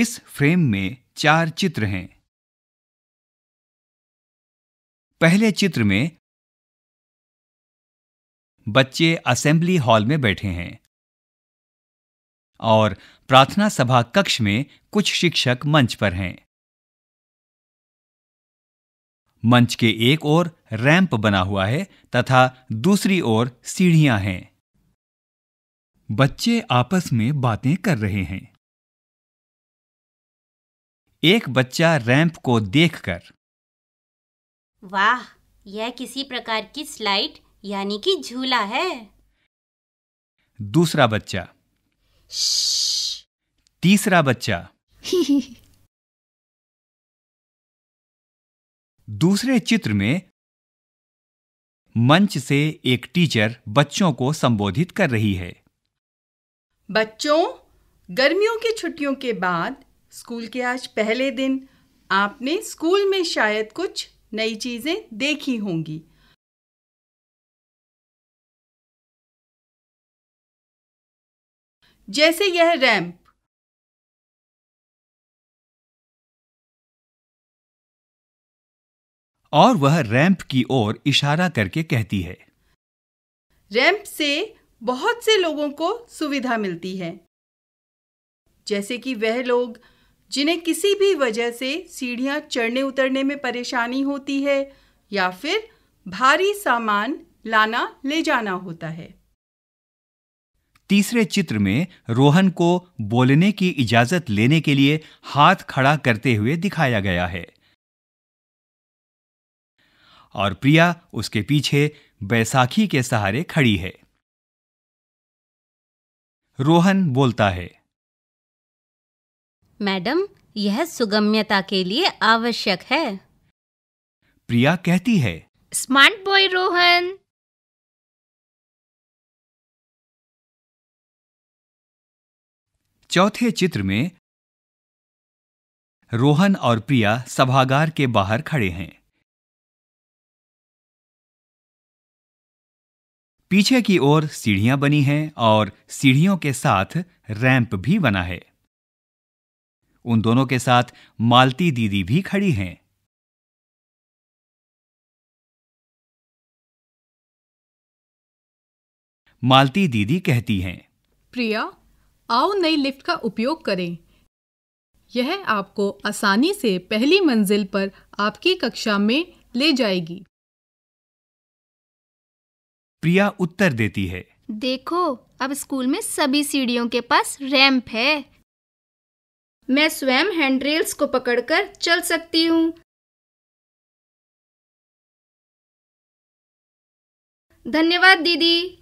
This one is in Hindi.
इस फ्रेम में चार चित्र हैं पहले चित्र में बच्चे असेंबली हॉल में बैठे हैं और प्रार्थना सभा कक्ष में कुछ शिक्षक मंच पर हैं मंच के एक ओर रैंप बना हुआ है तथा दूसरी ओर सीढ़ियां हैं बच्चे आपस में बातें कर रहे हैं एक बच्चा रैंप को देखकर वाह यह किसी प्रकार की स्लाइड यानी कि झूला है दूसरा बच्चा तीसरा बच्चा दूसरे चित्र में मंच से एक टीचर बच्चों को संबोधित कर रही है बच्चों गर्मियों की छुट्टियों के बाद स्कूल के आज पहले दिन आपने स्कूल में शायद कुछ नई चीज़ें देखी होंगी जैसे यह रैंप और वह रैंप की ओर इशारा करके कहती है रैंप से बहुत से लोगों को सुविधा मिलती है जैसे कि वह लोग जिन्हें किसी भी वजह से सीढ़ियाँ चढ़ने उतरने में परेशानी होती है या फिर भारी सामान लाना ले जाना होता है तीसरे चित्र में रोहन को बोलने की इजाजत लेने के लिए हाथ खड़ा करते हुए दिखाया गया है और प्रिया उसके पीछे बैसाखी के सहारे खड़ी है रोहन बोलता है मैडम यह सुगम्यता के लिए आवश्यक है प्रिया कहती है स्मार्ट बॉय रोहन चौथे चित्र में रोहन और प्रिया सभागार के बाहर खड़े हैं पीछे की ओर सीढ़ियां बनी हैं और सीढ़ियों के साथ रैंप भी बना है उन दोनों के साथ मालती दीदी भी खड़ी हैं मालती दीदी कहती हैं प्रिया आओ नई लिफ्ट का उपयोग करें यह आपको आसानी से पहली मंजिल पर आपकी कक्षा में ले जाएगी प्रिया उत्तर देती है देखो अब स्कूल में सभी सीढ़ियों के पास रैंप है मैं स्वयं हैंडरेल्स को पकड़कर चल सकती हूँ धन्यवाद दीदी